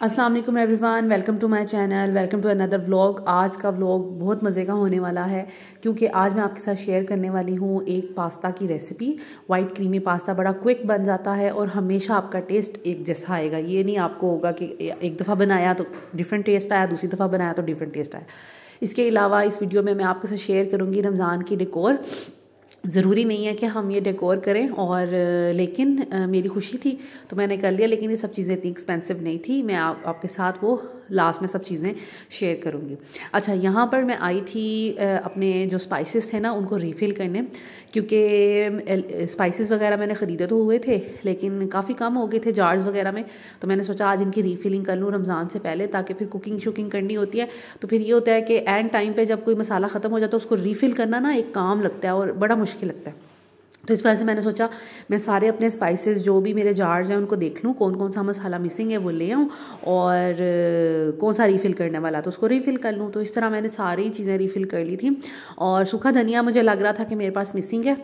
Aslam everyone welcome to my channel welcome to another vlog आज का vlog बहुत मज़े का होने वाला है क्योंकि आज मैं आपके साथ शेयर करने वाली हूँ एक पास्ता की रेसिपी वाइट क्रीमी पास्ता बड़ा क्विक बन जाता है और हमेशा आपका टेस्ट एक जैसा आएगा ये नहीं आपको होगा कि एक दफ़ा बनाया तो डिफरेंट टेस्ट आया दूसरी दफ़ा बनाया तो डिफरेंट टेस्ट आया इसके अलावा इस वीडियो में मैं आपके साथ शेयर करूँगी रमज़ान की डिकोर ज़रूरी नहीं है कि हम ये डेकोर करें और लेकिन मेरी खुशी थी तो मैंने कर लिया लेकिन ये सब चीज़ें इतनी एक्सपेंसिव नहीं थी मैं आप, आपके साथ वो लास्ट में सब चीज़ें शेयर करूँगी अच्छा यहाँ पर मैं आई थी अपने जो स्पाइसेस थे ना उनको रीफिल करने क्योंकि स्पाइसेस वगैरह मैंने ख़रीदे तो हुए थे लेकिन काफ़ी कम हो गए थे जार्स वगैरह में तो मैंने सोचा आज इनकी रीफिलिंग कर लूँ रमज़ान से पहले ताकि फिर कुकिंग शुकिंग करनी होती है तो फिर ये होता है कि एंड टाइम पर जब कोई मसाला ख़त्म हो जाता है उसको रीफिल करना ना एक काम लगता है और बड़ा मुश्किल लगता है तो इस वजह से मैंने सोचा मैं सारे अपने स्पाइसेस जो भी मेरे जार्स हैं उनको देख लूँ कौन कौन सा मसाला मिसिंग है वो ले आऊँ और कौन सा रीफ़िल करने वाला तो उसको रीफ़िल कर लूँ तो इस तरह मैंने सारी चीज़ें रीफ़िल कर ली थी और सूखा धनिया मुझे लग रहा था कि मेरे पास मिसिंग है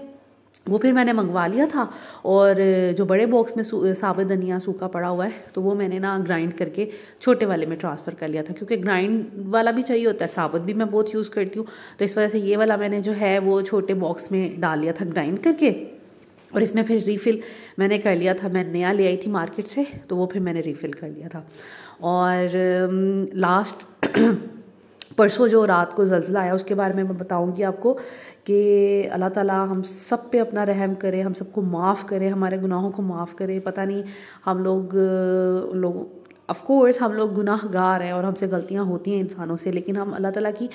वो फिर मैंने मंगवा लिया था और जो बड़े बॉक्स में साबुत धनिया सूखा पड़ा हुआ है तो वो मैंने ना ग्राइंड करके छोटे वाले में ट्रांसफ़र कर लिया था क्योंकि ग्राइंड वाला भी चाहिए होता है साबुत भी मैं बहुत यूज़ करती हूँ तो इस वजह से ये वाला मैंने जो है वो छोटे बॉक्स में डाल लिया था ग्राइंड करके और इसमें फिर रीफ़िल मैंने कर लिया था मैं नया ले आई थी मार्केट से तो वो फिर मैंने रीफ़िल कर लिया था और लास्ट um, परसों जो रात को जलजिला आया उसके बारे में मैं बताऊंगी आपको कि अल्लाह ताला हम सब पे अपना रहम करे हम सबको माफ़ करे हमारे गुनाहों को माफ़ करे पता नहीं हम लोग लोग ऑफ़ कोर्स हम लोग गुनाहगार हैं और हमसे गलतियां होती हैं इंसानों से लेकिन हम अल्लाह ताला की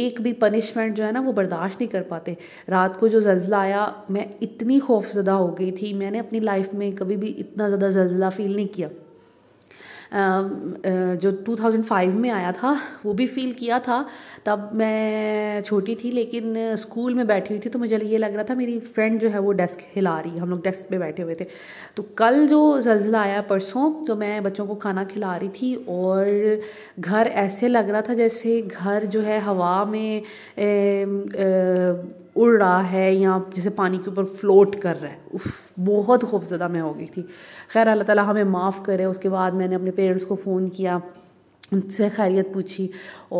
एक भी पनिशमेंट जो है ना वो बर्दाश्त नहीं कर पाते रात को जो जल्ज़ला आया मैं इतनी खौफजदा हो गई थी मैंने अपनी लाइफ में कभी भी इतना ज़्यादा जल्ज़ला फ़ील नहीं किया जो 2005 में आया था वो भी फील किया था तब मैं छोटी थी लेकिन स्कूल में बैठी हुई थी तो मुझे ये लग रहा था मेरी फ्रेंड जो है वो डेस्क हिला रही है हम लोग डेस्क पे बैठे हुए थे तो कल जो जलजिला आया परसों तो मैं बच्चों को खाना खिला रही थी और घर ऐसे लग रहा था जैसे घर जो है हवा में ए, ए, उड़ रहा है या जैसे पानी के ऊपर फ्लोट कर रहा है उफ बहुत खौफजदा मैं हो गई थी खैर अल्लाह ताला हमें माफ़ करे उसके बाद मैंने अपने पेरेंट्स को फ़ोन किया उनसे खैरियत पूछी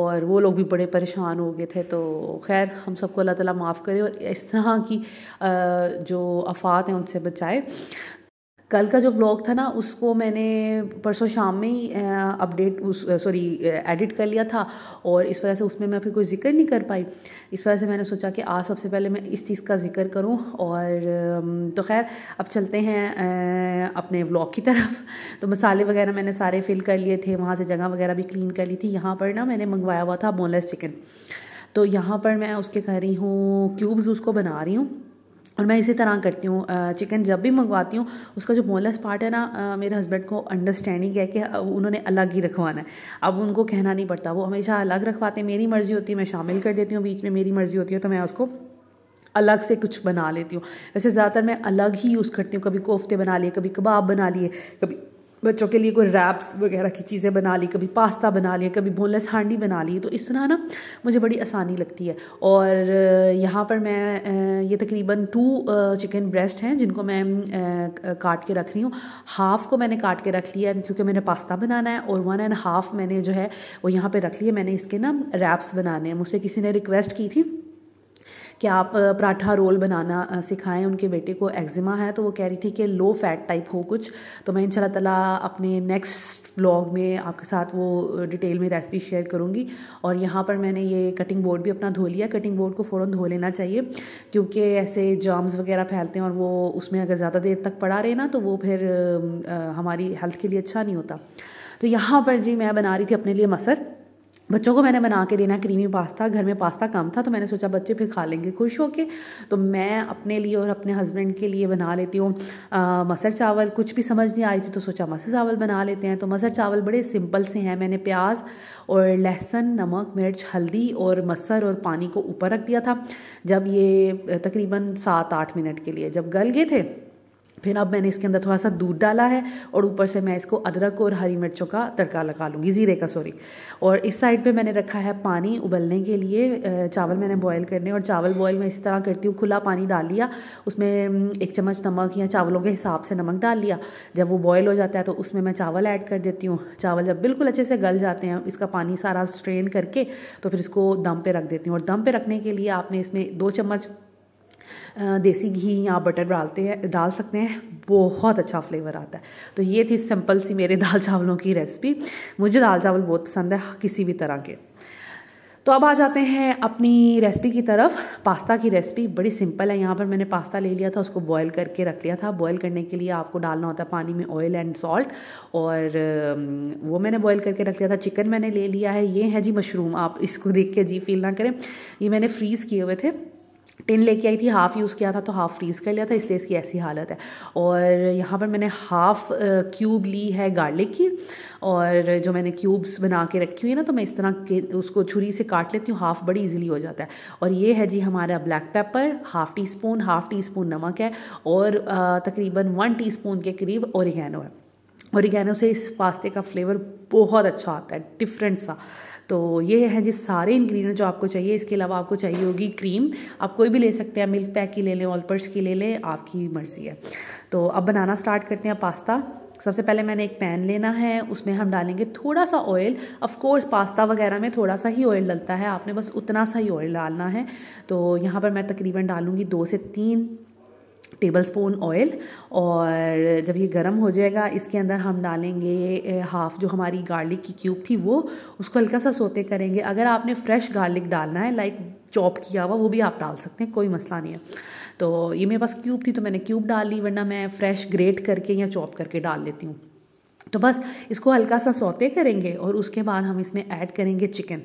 और वो लोग भी बड़े परेशान हो गए थे तो खैर हम सबको अल्लाह ताला माफ़ करे और इस तरह की जो आफात हैं उनसे बचाए कल का जो ब्लॉग था ना उसको मैंने परसों शाम में ही अपडेट उस सॉरी एडिट कर लिया था और इस वजह से उसमें मैं फिर कोई जिक्र नहीं कर पाई इस वजह से मैंने सोचा कि आज सबसे पहले मैं इस चीज़ का जिक्र करूं और तो खैर अब चलते हैं अपने ब्लॉग की तरफ तो मसाले वगैरह मैंने सारे फिल कर लिए थे वहाँ से जगह वगैरह भी क्लीन कर ली थी यहाँ पर ना मैंने मंगवाया हुआ था बोनलेस चिकन तो यहाँ पर मैं उसके कह रही हूँ क्यूब्स उसको बना रही हूँ और मैं इसी तरह करती हूँ चिकन जब भी मंगवाती हूँ उसका जो बोनलेस पार्ट है ना मेरे हस्बैंड को अंडरस्टैंडिंग है कि उन्होंने अलग ही रखवाना है अब उनको कहना नहीं पड़ता वो हमेशा अलग रखवाते हैं मेरी मर्ज़ी होती है मैं शामिल कर देती हूँ बीच में मेरी मर्ज़ी होती है तो मैं उसको अलग से कुछ बना लेती हूँ वैसे ज़्यादातर मैं अलग ही यूज़ करती हूँ कभी कोफ्ते बना लिए कभी कबाब बना लिए कभी बच्चों के लिए कोई रैप्स वगैरह की चीज़ें बना ली कभी पास्ता बना लिया कभी बोनलेस हांडी बना ली तो इस तरह ना मुझे बड़ी आसानी लगती है और यहाँ पर मैं ये तकरीबन टू चिकन ब्रेस्ट हैं जिनको मैं काट के रख रही हूँ हाफ़ को मैंने काट के रख लिया है क्योंकि मैंने पास्ता बनाना है और वन एंड हाफ़ मैंने जो है वो यहाँ पर रख लिया मैंने इसके ना रैप्स बनाने हैं मुझसे किसी ने रिक्वेस्ट की थी कि आप पराठा रोल बनाना सिखाएं उनके बेटे को एक्जिमा है तो वो कह रही थी कि लो फैट टाइप हो कुछ तो मैं इन तला अपने नेक्स्ट व्लॉग में आपके साथ वो डिटेल में रेसिपी शेयर करूँगी और यहाँ पर मैंने ये कटिंग बोर्ड भी अपना धो लिया कटिंग बोर्ड को फ़ौर धो लेना चाहिए क्योंकि ऐसे जर्म्स वगैरह फैलते हैं और वो उसमें अगर ज़्यादा देर तक पड़ा रहे ना तो वो फिर हमारी हेल्थ के लिए अच्छा नहीं होता तो यहाँ पर जी मैं बना रही थी अपने लिए मसर बच्चों को मैंने बना के देना क्रीमी पास्ता घर में पास्ता कम था तो मैंने सोचा बच्चे फिर खा लेंगे खुश होके तो मैं अपने लिए और अपने हस्बैंड के लिए बना लेती हूँ मसर चावल कुछ भी समझ नहीं आई थी तो सोचा मसर चावल बना लेते हैं तो मसर चावल बड़े सिंपल से हैं मैंने प्याज और लहसुन नमक मिर्च हल्दी और मसर और पानी को ऊपर रख दिया था जब ये तकरीबन सात आठ मिनट के लिए जब गल गए थे फिर अब मैंने इसके अंदर थोड़ा सा दूध डाला है और ऊपर से मैं इसको अदरक और हरी मिर्चों का तड़का लगा लूँगी ज़ीरे का सॉरी और इस साइड पे मैंने रखा है पानी उबलने के लिए चावल मैंने बॉयल करने और चावल बॉयल मैं इसी तरह करती हूँ खुला पानी डाल लिया उसमें एक चम्मच नमक या चावलों के हिसाब से नमक डाल लिया जब वो बॉयल हो जाता है तो उसमें मैं चावल ऐड कर देती हूँ चावल जब बिल्कुल अच्छे से गल जाते हैं इसका पानी सारा स्ट्रेन करके तो फिर इसको दम पर रख देती हूँ और दम पर रखने के लिए आपने इसमें दो चम्मच देसी घी या बटर डालते हैं डाल सकते हैं बहुत अच्छा फ्लेवर आता है तो ये थी सिंपल सी मेरे दाल चावलों की रेसिपी मुझे दाल चावल बहुत पसंद है किसी भी तरह के तो अब आ जाते हैं अपनी रेसिपी की तरफ पास्ता की रेसिपी बड़ी सिंपल है यहाँ पर मैंने पास्ता ले लिया था उसको बॉईल करके रख लिया था बॉईल करने के लिए आपको डालना होता है पानी में ऑयल एंड सॉल्ट और वो मैंने बॉईल करके रख लिया था चिकन मैंने ले लिया है ये है जी मशरूम आप इसको देख के जी फील ना करें ये मैंने फ्रीज़ किए हुए थे टिन लेके आई थी हाफ़ यूज़ किया था तो हाफ़ फ्रीज़ कर लिया था इसलिए इसकी ऐसी हालत है और यहाँ पर मैंने हाफ़ क्यूब ली है गार्लिक की और जो मैंने क्यूब्स बना के रखी हुई है ना तो मैं इस तरह के उसको छुरी से काट लेती हूँ हाफ़ बड़ी इजीली हो जाता है और ये है जी हमारा black pepper half teaspoon half teaspoon नमक है और तकरीबन वन टी स्पून के करीब औरिगैनो है औरिगैनो से इस पास्ते का फ्लेवर बहुत अच्छा आता है डिफरेंट सा तो ये है जी सारे इंग्रेडिएंट जो आपको चाहिए इसके अलावा आपको चाहिए होगी क्रीम आप कोई भी ले सकते हैं मिल्क पैक की ले लें ऑलपर्स की ले लें आपकी मर्ज़ी है तो अब बनाना स्टार्ट करते हैं पास्ता सबसे पहले मैंने एक पैन लेना है उसमें हम डालेंगे थोड़ा सा ऑयल ऑफ कोर्स पास्ता वगैरह में थोड़ा सा ही ऑयल डलता है आपने बस उतना सा ही ऑयल डालना है तो यहाँ पर मैं तकरीबन डालूँगी दो से तीन टेबल स्पून ऑयल और जब ये गर्म हो जाएगा इसके अंदर हम डालेंगे हाफ़ जो हमारी गार्लिक की क्यूब थी वो उसको हल्का सा सोते करेंगे अगर आपने फ्रेश गार्लिक डालना है लाइक चॉप किया हुआ वो भी आप डाल सकते हैं कोई मसला नहीं है तो ये मेरे पास क्यूब थी तो मैंने क्यूब डाल ली वरना मैं फ्रेश ग्रेट करके या चॉप करके डाल लेती हूँ तो बस इसको हल्का सा सोते करेंगे और उसके बाद हम इसमें ऐड करेंगे चिकन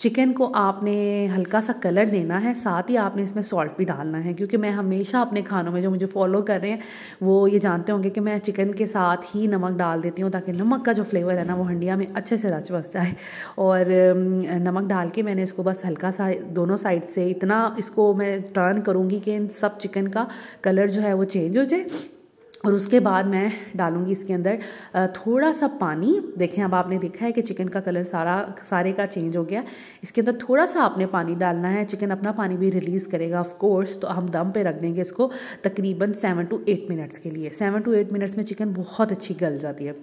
चिकन को आपने हल्का सा कलर देना है साथ ही आपने इसमें सॉल्ट भी डालना है क्योंकि मैं हमेशा अपने खानों में जो मुझे फॉलो कर रहे हैं वो ये जानते होंगे कि मैं चिकन के साथ ही नमक डाल देती हूँ ताकि नमक का जो फ्लेवर है ना वो हंडिया में अच्छे से रच बस जाए और नमक डाल के मैंने इसको बस हल्का सा दोनों साइड से इतना इसको मैं टर्न करूँगी कि इन सब चिकन का कलर जो है वो चेंज हो जाए और उसके बाद मैं डालूंगी इसके अंदर थोड़ा सा पानी देखें अब आपने देखा है कि चिकन का कलर सारा सारे का चेंज हो गया इसके अंदर थोड़ा सा आपने पानी डालना है चिकन अपना पानी भी रिलीज़ करेगा ऑफ कोर्स तो हम दम पे रख देंगे इसको तकरीबन सेवन टू एट मिनट्स के लिए सेवन टू एट मिनट्स में चिकन बहुत अच्छी गल जाती है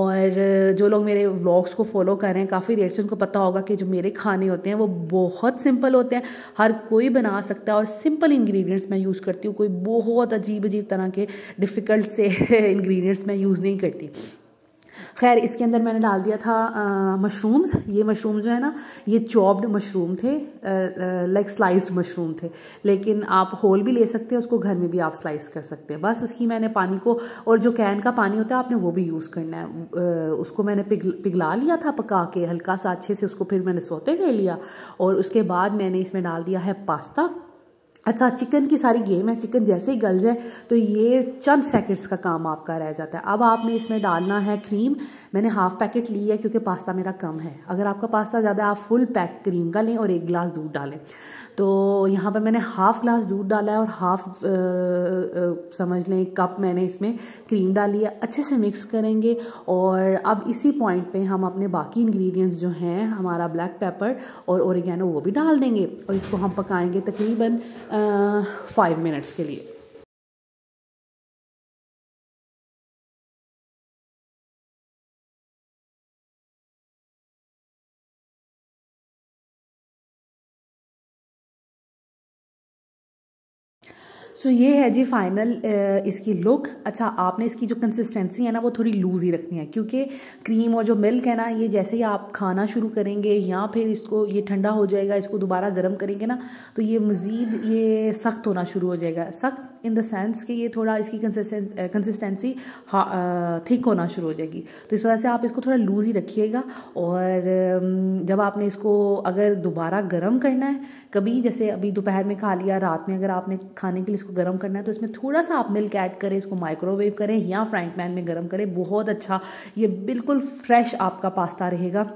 और जो लोग मेरे व्लॉग्स को फॉलो कर रहे हैं काफ़ी देर से उनको पता होगा कि जो मेरे खाने होते हैं वो बहुत सिंपल होते हैं हर कोई बना सकता है और सिंपल इन्ग्रीडियंट्स मैं यूज़ करती हूँ कोई बहुत अजीब अजीब तरह के डिफिक डिफ़िकल्ट से इंग्रेडिएंट्स मैं यूज़ नहीं करती खैर इसके अंदर मैंने डाल दिया था मशरूम्स ये मशरूम जो है ना ये चॉप्ड मशरूम थे लाइक स्लाइस्ड मशरूम थे लेकिन आप होल भी ले सकते हैं उसको घर में भी आप स्लाइस कर सकते हैं बस इसकी मैंने पानी को और जो कैन का पानी होता है आपने वो भी यूज़ करना है आ, उसको मैंने पिघ पिघला लिया था पका के हल्का सा अच्छे से उसको फिर मैंने सोते कर लिया और उसके बाद मैंने इसमें डाल दिया है पास्ता अच्छा चिकन की सारी गेम है चिकन जैसे ही गल जाए तो ये चंद सेकंड्स का काम आपका रह जाता है अब आपने इसमें डालना है क्रीम मैंने हाफ पैकेट ली है क्योंकि पास्ता मेरा कम है अगर आपका पास्ता ज़्यादा है आप फुल पैक क्रीम का लें और एक गिलास दूध डालें तो यहाँ पर मैंने हाफ़ ग्लास दूध डाला है और हाफ आ, आ, समझ लें कप मैंने इसमें क्रीम डाली है अच्छे से मिक्स करेंगे और अब इसी पॉइंट पे हम अपने बाकी इंग्रेडिएंट्स जो हैं हमारा ब्लैक पेपर और ओरिगेनो वो भी डाल देंगे और इसको हम पकाएंगे तकरीबन फाइव मिनट्स के लिए सो so, ये है जी फाइनल uh, इसकी लुक अच्छा आपने इसकी जो कंसिस्टेंसी है ना वो थोड़ी लूज ही रखनी है क्योंकि क्रीम और जो मिल्क है ना ये जैसे ही आप खाना शुरू करेंगे या फिर इसको ये ठंडा हो जाएगा इसको दोबारा गर्म करेंगे ना तो ये मज़ीद ये सख्त होना शुरू हो जाएगा सख्त इन द सेंस कि ये थोड़ा इसकी कंसिस्टेंसी थिक होना शुरू हो जाएगी तो इस वजह से आप इसको थोड़ा लूज़ ही रखिएगा और जब आपने इसको अगर दोबारा गर्म करना है कभी जैसे अभी दोपहर में खा लिया रात में अगर आपने खाने के लिए इसको गर्म करना है तो इसमें थोड़ा सा आप मिल्क ऐड करें इसको माइक्रोवेव करें या फ्राइंग पैन में गर्म करें बहुत अच्छा ये बिल्कुल फ्रेश आपका पास्ता रहेगा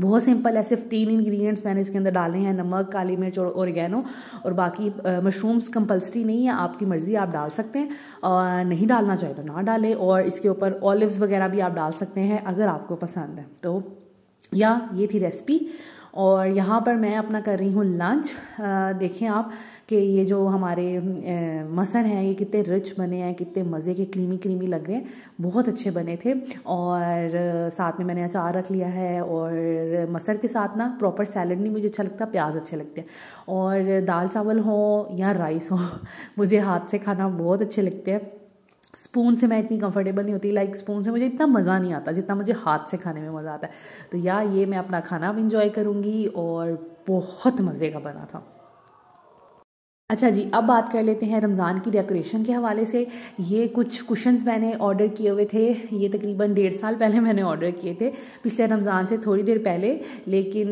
बहुत सिंपल है सिर्फ तीन इंग्रेडिएंट्स मैंने इसके अंदर डाले हैं नमक काली मिर्च और औरगैनो और बाकी मशरूम्स कंपलसरी नहीं है आपकी मर्ज़ी आप डाल सकते हैं और नहीं डालना चाहे तो ना डालें और इसके ऊपर ऑलिव्स वगैरह भी आप डाल सकते हैं अगर आपको पसंद है तो या ये थी रेसिपी और यहाँ पर मैं अपना कर रही हूँ लंच देखें आप कि ये जो हमारे मसन हैं ये कितने रिच बने हैं कितने मज़े के क्रीमी क्रीमी लग रहे हैं बहुत अच्छे बने थे और साथ में मैंने अचार रख लिया है और मसर के साथ ना प्रॉपर सैलड नहीं मुझे अच्छा लगता प्याज अच्छे लगते हैं और दाल चावल हो या राइस हो मुझे हाथ से खाना बहुत अच्छे लगते हैं स्पून से मैं इतनी कंफर्टेबल नहीं होती लाइक like, स्पून से मुझे इतना मज़ा नहीं आता जितना मुझे हाथ से खाने में मज़ा आता है तो या ये मैं अपना खाना भी इंजॉय करूँगी और बहुत मज़े का बना था अच्छा जी अब बात कर लेते हैं रमज़ान की डेकोरेशन के हवाले से ये कुछ कुशंस मैंने ऑर्डर किए हुए थे ये तकरीबन डेढ़ साल पहले मैंने ऑर्डर किए थे पिछले रमज़ान से थोड़ी देर पहले लेकिन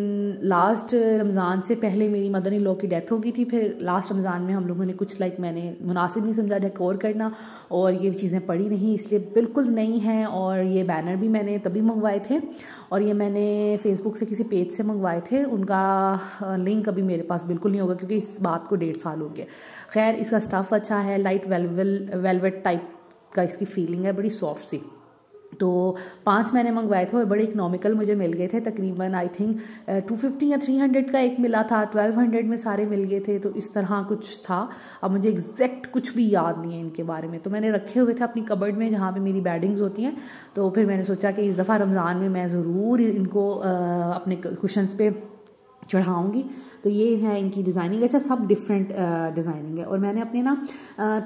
लास्ट रमज़ान से पहले मेरी मदर इन लॉ की डेथ हो गई थी फिर लास्ट रमज़ान में हम लोगों ने कुछ लाइक मैंने मुनासिब नहीं समझा डेकोर करना और ये चीज़ें पड़ी नहीं इसलिए बिल्कुल नहीं हैं और ये बैनर भी मैंने तभी मंगवाए थे और ये मैंने फ़ेसबुक से किसी पेज से मंगवाए थे उनका लिंक अभी मेरे पास बिल्कुल नहीं होगा क्योंकि इस बात को डेढ़ साल हो गया खैर इसका स्टफ़ अच्छा है लाइट वेलवेल वेलवेट टाइप का इसकी फीलिंग है बड़ी सॉफ्ट सी तो पाँच मैंने मंगवाए थे और बड़े इकनॉमिकल मुझे मिल गए थे तकरीबन आई थिंक टू फिफ्टी या थ्री हंड्रेड का एक मिला था ट्वेल्व हंड्रेड में सारे मिल गए थे तो इस तरह कुछ था अब मुझे एग्जैक्ट कुछ भी याद नहीं है इनके बारे में तो मैंने रखे हुए थे अपनी कबर्ड में जहाँ पे मेरी बैडिंग्स होती हैं तो फिर मैंने सोचा कि इस दफ़ा रमज़ान में मैं ज़रूर इनको आ, अपने कुशंस पे चढ़ाऊँगी तो ये है इनकी डिज़ाइनिंग अच्छा सब डिफरेंट डिज़ाइनिंग uh, है और मैंने अपने ना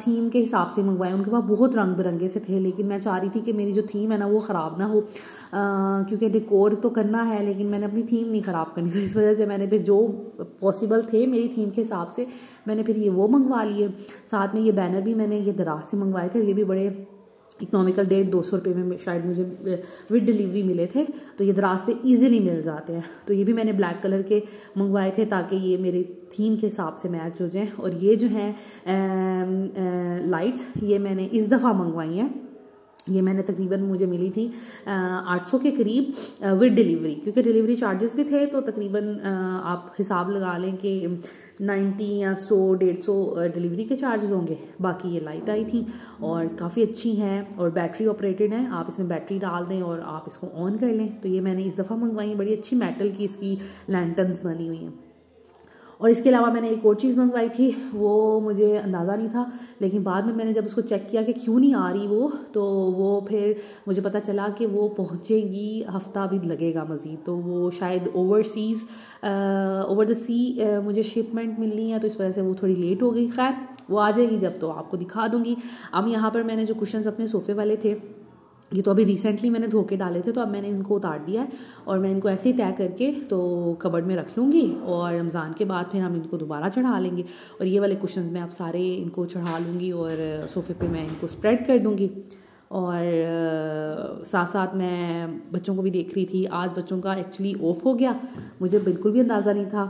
थीम uh, के हिसाब से मंगवाए उनके पास बहुत रंग बिरंगे से थे लेकिन मैं चाह रही थी कि मेरी जो थीम है ना वो ख़राब ना हो uh, क्योंकि डेकोर तो करना है लेकिन मैंने अपनी थीम नहीं ख़राब करनी तो इस वजह से मैंने फिर जो पॉसिबल थे मेरी थीम के हिसाब से मैंने फिर ये वो मंगवा लिए साथ में ये बैनर भी मैंने ये दराज से मंगवाए थे ये भी बड़े इकोनॉमिकल डेट दो सौ रुपये में शायद मुझे विद डिलीवरी मिले थे तो ये द्रास पे इजीली मिल जाते हैं तो ये भी मैंने ब्लैक कलर के मंगवाए थे ताकि ये मेरे थीम के हिसाब से मैच हो जाएं और ये जो हैं लाइट्स ये मैंने इस दफ़ा मंगवाई हैं ये मैंने तकरीबन मुझे मिली थी आठ सौ के करीब विद डिलीवरी क्योंकि डिलीवरी चार्जेस भी थे तो तकरीबन आप हिसाब लगा लें कि नाइन्टी या सौ डेढ़ सौ डिलीवरी के चार्जेस होंगे बाकी ये लाइट आई थी और काफ़ी अच्छी हैं और बैटरी ऑपरेटेड हैं आप इसमें बैटरी डाल दें और आप इसको ऑन कर लें तो ये मैंने इस दफ़ा मंगवाई बड़ी अच्छी मेटल की इसकी लैंटन्स बनी हुई हैं और इसके अलावा मैंने एक और चीज़ मंगवाई थी वो मुझे अंदाज़ा नहीं था लेकिन बाद में मैंने जब उसको चेक किया कि क्यों नहीं आ रही वो तो वो फिर मुझे पता चला कि वो पहुँचेगी हफ्ता भी लगेगा मज़ीद तो वो शायद ओवरसीज़ ओवर द सी मुझे शिपमेंट मिलनी है तो इस वजह से वो थोड़ी लेट हो गई खैर वो आ जाएगी जब तो आपको दिखा दूंगी अब यहाँ पर मैंने जो क्वेश्चन अपने सोफे वाले थे ये तो अभी रिसेंटली मैंने धोके डाले थे तो अब मैंने इनको उतार दिया है और मैं इनको ऐसे ही तय करके तो कबड़ में रख लूँगी और रमज़ान के बाद फिर हम इनको दोबारा चढ़ा लेंगे और ये वाले क्वेश्चन मैं अब सारे इनको चढ़ा लूँगी और सोफे पे मैं इनको स्प्रेड कर दूँगी और साथ साथ मैं बच्चों को भी देख रही थी आज बच्चों का एक्चुअली ऑफ हो गया मुझे बिल्कुल भी अंदाज़ा नहीं था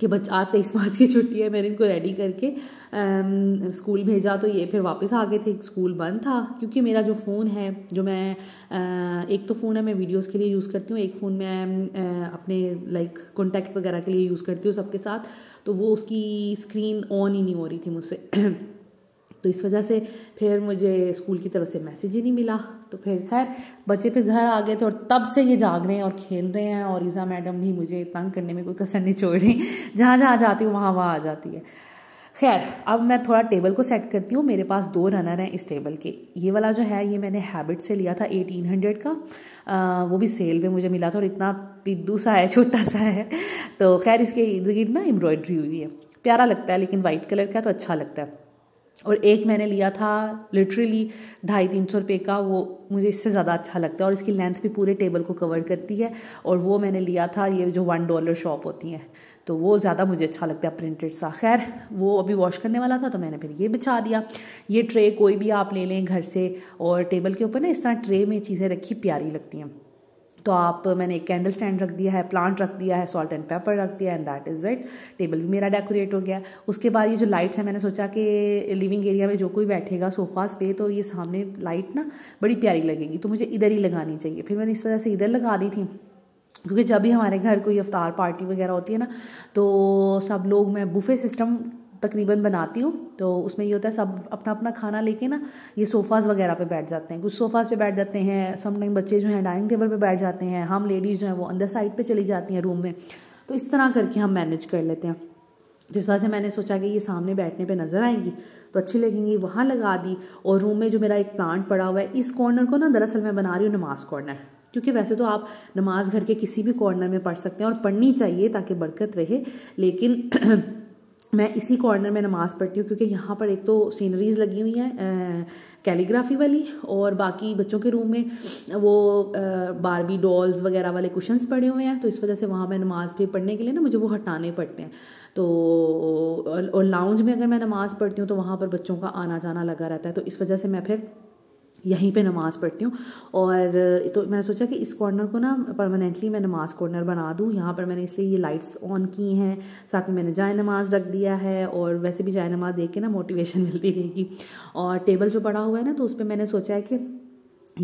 कि बच आज तेईस मार्च की छुट्टी है मैंने इनको रेडी करके आ, स्कूल भेजा तो ये फिर वापस आ गए थे स्कूल बंद था क्योंकि मेरा जो फ़ोन है जो मैं आ, एक तो फ़ोन है मैं वीडियोस के लिए यूज़ करती हूँ एक फ़ोन मैं आ, अपने लाइक कॉन्टैक्ट वगैरह के लिए यूज़ करती हूँ सबके साथ तो वो उसकी स्क्रीन ऑन ही नहीं हो रही थी मुझसे तो इस वजह से फिर मुझे स्कूल की तरफ से मैसेज ही नहीं मिला तो फिर खैर बच्चे फिर घर आ गए थे और तब से ये जाग रहे हैं और खेल रहे हैं और ईज़ा मैडम भी मुझे तंग करने में कोई कसर नहीं छोड़ रही जहाँ जहाँ जाती हूँ वहाँ वहाँ आ जाती है खैर अब मैं थोड़ा टेबल को सेट करती हूँ मेरे पास दो रनर हैं इस टेबल के ये वाला जो है ये मैंने हैबिट से लिया था एटीन हंड्रेड का आ, वो भी सेल पे मुझे मिला था और इतना पिद्दू सा है छोटा सा है तो खैर इसके इर्द गिर्द ना एम्ब्रॉयड्री हुई है प्यारा लगता है लेकिन वाइट कलर का तो अच्छा लगता है और एक मैंने लिया था लिटरली ढाई तीन सौ रुपये का वो मुझे इससे ज़्यादा अच्छा लगता है और इसकी लेंथ भी पूरे टेबल को कवर करती है और वो मैंने लिया था ये जो वन डॉलर शॉप होती हैं तो वो ज़्यादा मुझे अच्छा लगता है प्रिंटेड सा खैर वो अभी वॉश करने वाला था तो मैंने फिर ये बिछा दिया ये ट्रे कोई भी आप ले लें घर से और टेबल के ऊपर ना इस तरह ट्रे में चीज़ें रखी प्यारी लगती हैं तो आप मैंने एक कैंडल स्टैंड रख दिया है प्लांट रख दिया है सॉल्ट एंड पेपर रख दिया and that is it table भी मेरा डेकोरेट हो गया उसके बाद ये जो लाइट्स है मैंने सोचा कि लिविंग एरिया में जो कोई बैठेगा सोफाज पे तो ये सामने लाइट ना बड़ी प्यारी लगेगी तो मुझे इधर ही लगानी चाहिए फिर मैंने इस वजह से इधर लगा दी थी क्योंकि जब भी हमारे घर कोई अफ्तार पार्टी वगैरह होती है ना तो सब लोग मैं बुफे सिस्टम तकरीबन बनाती हूँ तो उसमें ये होता है सब अपना अपना खाना लेके ना ये सोफ़ाज़ वगैरह पे बैठ जाते हैं कुछ सोफ़ाज़ पे बैठ जाते हैं समटाइम बच्चे जो हैं डाइनिंग टेबल पे बैठ जाते हैं हम लेडीज़ जो हैं वो अंदर साइड पे चली जाती हैं रूम में तो इस तरह करके हम मैनेज कर लेते हैं जिस वजह से मैंने सोचा कि ये सामने बैठने पे नज़र आएंगी तो अच्छी लगेंगी वहाँ लगा दी और रूम में जो मेरा एक प्लांट पड़ा हुआ है इस कॉर्नर को ना दरअसल मैं बना रही हूँ नमाज कॉर्नर क्योंकि वैसे तो आप नमाज घर के किसी भी कॉर्नर में पढ़ सकते हैं और पढ़नी चाहिए ताकि बरकत रहे लेकिन मैं इसी कॉर्नर में नमाज़ पढ़ती हूँ क्योंकि यहाँ पर एक तो सीनरीज़ लगी हुई हैं कैलीग्राफी वाली और बाकी बच्चों के रूम में वो बारबी डॉल्स वगैरह वाले कुशंस पड़े हुए हैं तो इस वजह से वहाँ मैं नमाज़ भी पढ़ने के लिए ना मुझे वो हटाने पड़ते हैं तो और लाउंज में अगर मैं नमाज़ पढ़ती हूँ तो वहाँ पर बच्चों का आना जाना लगा रहता है तो इस वजह से मैं फिर यहीं पे नमाज़ पढ़ती हूँ और तो मैंने सोचा कि इस कॉर्नर को ना परमानेंटली मैं नमाज़ कॉर्नर बना दूँ यहाँ पर मैंने इसलिए ये लाइट्स ऑन की हैं साथ में मैंने जाए नमाज रख दिया है और वैसे भी जाए नमाज देख के ना मोटिवेशन मिलती रहेगी और टेबल जो पड़ा हुआ है ना तो उस पर मैंने सोचा है कि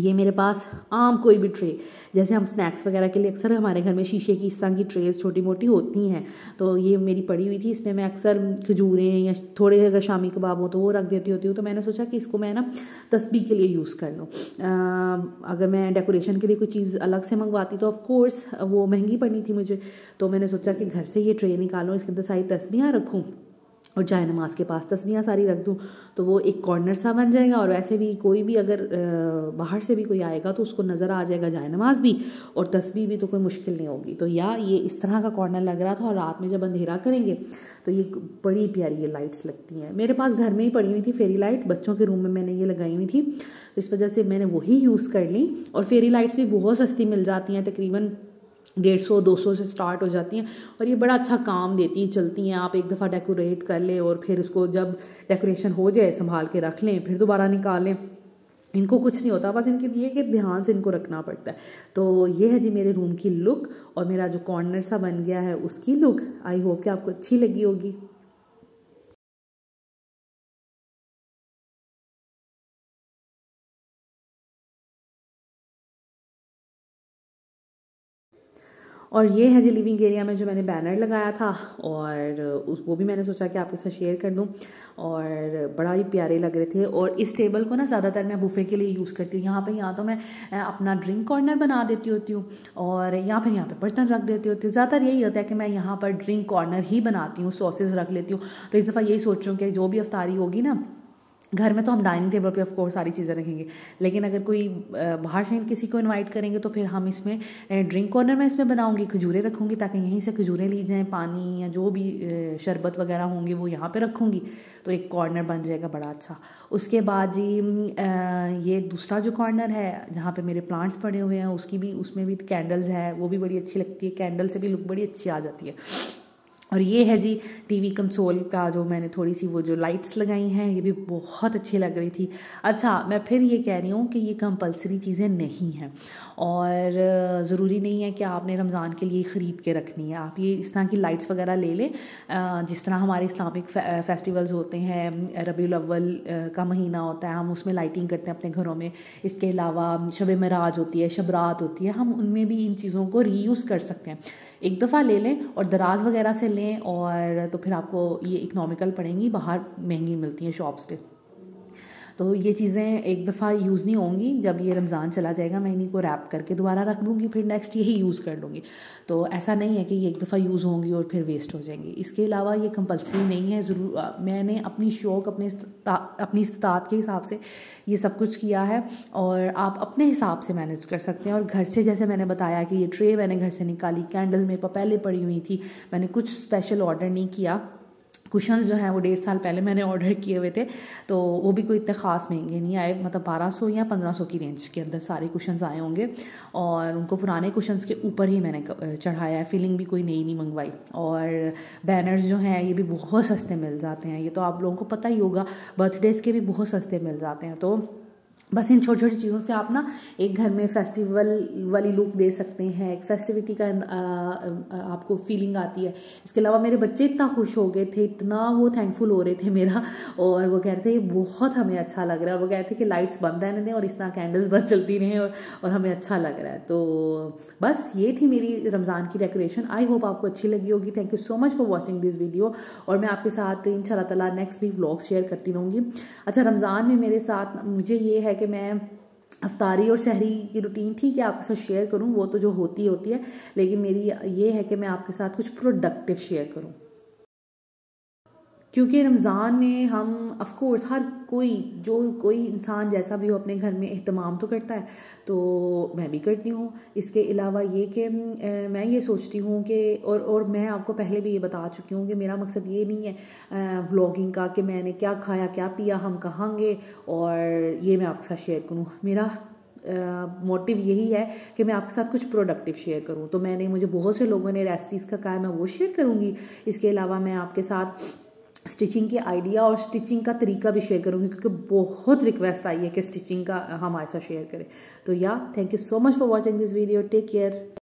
ये मेरे पास आम कोई भी ट्रे जैसे हम स्नैक्स वगैरह के लिए अक्सर हमारे घर में शीशे की इस तरह की ट्रेस छोटी मोटी होती हैं तो ये मेरी पड़ी हुई थी इसमें मैं अक्सर खजूरें या थोड़े अगर शामी कबाब हो तो वो रख देती होती हूँ तो मैंने सोचा कि इसको मैं ना तस्बी के लिए यूज़ कर लूँ अगर मैं डेकोरेशन के लिए कोई चीज़ अलग से मंगवाती तो ऑफकोर्स वो महंगी पड़नी थी मुझे तो मैंने सोचा कि घर से ये ट्रे निकालूँ इसके अंदर सारी तस्बियाँ रखूँ और जाए नमाज के पास तस्वीरें सारी रख दूँ तो वो एक कॉर्नर सा बन जाएगा और वैसे भी कोई भी अगर बाहर से भी कोई आएगा तो उसको नज़र आ जाएगा जाए नमाज भी और तस्वीर भी तो कोई मुश्किल नहीं होगी तो या ये इस तरह का कॉर्नर लग रहा था और रात में जब अंधेरा करेंगे तो ये बड़ी प्यारी ये लाइट्स लगती हैं मेरे पास घर में ही पड़ी हुई थी फेरी लाइट बच्चों के रूम में मैंने ये लगाई हुई थी तो इस वजह से मैंने वही यूज़ कर ली और फेरी लाइट्स भी बहुत सस्ती मिल जाती हैं तकरीबन डेढ़ सौ दो सौ से स्टार्ट हो जाती हैं और ये बड़ा अच्छा काम देती हैं चलती हैं आप एक दफ़ा डेकोरेट कर लें और फिर उसको जब डेकोरेशन हो जाए संभाल के रख लें फिर दोबारा निकालें इनको कुछ नहीं होता बस इनके लिए कि ध्यान से इनको रखना पड़ता है तो ये है जी मेरे रूम की लुक और मेरा जो कॉर्नर सा बन गया है उसकी लुक आई होप कि आपको अच्छी लगी होगी और ये है जी लिविंग एरिया में जो मैंने बैनर लगाया था और उस वो भी मैंने सोचा कि आपके साथ शेयर कर दूं और बड़ा ही प्यारे लग रहे थे और इस टेबल को ना ज़्यादातर मैं बुफे के लिए यूज़ करती हूँ यहाँ पे यहाँ तो मैं अपना ड्रिंक कॉर्नर बना देती होती हूँ और यहाँ फिर यहाँ पे बर्तन रख देती होती हूँ ज़्यादातर यही होता है कि मैं यहाँ पर ड्रिंक कॉर्नर ही बनाती हूँ सॉसेज रख लेती हूँ तो इस दफ़ा यही सोच रही हूँ कि जो भी अफ्तारी होगी ना घर में तो हम डाइनिंग टेबल पे ऑफ कोर्स सारी चीज़ें रखेंगे लेकिन अगर कोई बाहर से किसी को इनवाइट करेंगे तो फिर हम इसमें ड्रिंक कॉर्नर में इसमें बनाऊंगी खजूरें रखूंगी ताकि यहीं से खजूरें ली जाएँ पानी या जो भी शरबत वगैरह होंगे वो यहाँ पे रखूंगी तो एक कॉर्नर बन जाएगा बड़ा अच्छा उसके बाद जी ये दूसरा जो कॉर्नर है जहाँ पर मेरे प्लांट्स पड़े हुए हैं उसकी भी उसमें भी कैंडल्स है वो भी बड़ी अच्छी लगती है कैंडल से भी लुक बड़ी अच्छी आ जाती है और ये है जी टीवी कंसोल का जो मैंने थोड़ी सी वो जो लाइट्स लगाई हैं ये भी बहुत अच्छी लग रही थी अच्छा मैं फिर ये कह रही हूँ कि ये कंपलसरी चीज़ें नहीं हैं और ज़रूरी नहीं है कि आपने रमज़ान के लिए ख़रीद के रखनी है आप ये इस तरह की लाइट्स वगैरह ले लें जिस तरह हमारे इस्लामिक फेस्टिवल्स होते हैं रबी अव्वल का महीना होता है हम उसमें लाइटिंग करते हैं अपने घरों में इसके अलावा शब मराज होती है शबरात होती है हम उनमें भी इन चीज़ों को रीयूज़ कर सकते हैं एक दफ़ा ले लें और दराज वगैरह से लें और तो फिर आपको ये इकनॉमिकल पड़ेंगी बाहर महंगी मिलती हैं शॉप्स पर तो ये चीज़ें एक दफ़ा यूज़ नहीं होंगी जब ये रमज़ान चला जाएगा मैं इन्हीं को रैप करके दोबारा रख लूँगी फिर नेक्स्ट यही यूज़ कर लूँगी तो ऐसा नहीं है कि ये एक दफ़ा यूज़ होंगी और फिर वेस्ट हो जाएंगी इसके अलावा ये कंपलसरी नहीं है ज़रूर मैंने अपनी शौक़ अपने अपनी इस्तात के हिसाब से ये सब कुछ किया है और आप अपने हिसाब से मैनेज कर सकते हैं और घर से जैसे मैंने बताया कि ये ट्रे मैंने घर से निकाली कैंडल्स मेरे पास पहले पड़ी हुई थी मैंने कुछ स्पेशल ऑर्डर नहीं किया कुशन जो हैं वो डेढ़ साल पहले मैंने ऑर्डर किए हुए थे तो वो भी कोई इतने ख़ास महंगे नहीं आए मतलब 1200 या 1500 की रेंज के अंदर सारे कुशंस आए होंगे और उनको पुराने कुशंस के ऊपर ही मैंने चढ़ाया है फीलिंग भी कोई नई नहीं मंगवाई और बैनर्स जो हैं ये भी बहुत सस्ते मिल जाते हैं ये तो आप लोगों को पता ही होगा बर्थडेज़ के भी बहुत सस्ते मिल जाते हैं तो बस इन छोटी छोटी चीज़ों से आप ना एक घर में फेस्टिवल वाली लुक दे सकते हैं एक फेस्टिविटी का आ, आ, आपको फीलिंग आती है इसके अलावा मेरे बच्चे इतना खुश हो गए थे इतना वो थैंकफुल हो रहे थे मेरा और वो कह रहे थे बहुत हमें अच्छा लग रहा है वो कह रहे थे कि लाइट्स बंद रहने दें और इस तरह कैंडल्स बस चलती रहें और, और हमें अच्छा लग रहा है तो बस ये थी मेरी रमज़ान की डेकोरेशन आई होप आपको अच्छी लगी होगी thank you so much for watching this video और मैं आपके साथ इन ताला नेक्स्ट वीक ब्लॉग शेयर करती रहूँगी अच्छा रमज़ान में मेरे साथ मुझे ये है कि मैं अफ्तारी और शहरी की रूटीन ठीक है आपके साथ शेयर करूँ वो तो जो होती होती है लेकिन मेरी ये है कि मैं आपके साथ कुछ प्रोडक्टिव शेयर करूँ क्योंकि रमज़ान में हम अफकोर्स हर कोई जो कोई इंसान जैसा भी हो अपने घर में अहतमाम तो करता है तो मैं भी करती हूँ इसके अलावा ये कि मैं ये सोचती हूँ कि और और मैं आपको पहले भी ये बता चुकी हूँ कि मेरा मकसद ये नहीं है व्लॉगिंग का कि मैंने क्या खाया क्या पिया हम कहेंगे और ये मैं आपके साथ शेयर करूँ मेरा मोटिव यही है कि मैं आपके साथ कुछ प्रोडक्टिव शेयर करूँ तो मैंने मुझे बहुत से लोगों ने रेसिपीज़ का कहा मैं वो शेयर करूँगी इसके अलावा मैं आपके साथ स्टिचिंग के आइडिया और स्टिचिंग का तरीका भी शेयर करूँगी क्योंकि बहुत रिक्वेस्ट आई है कि स्टिचिंग का हमारे साथ शेयर करें तो या thank you so much for watching this video take care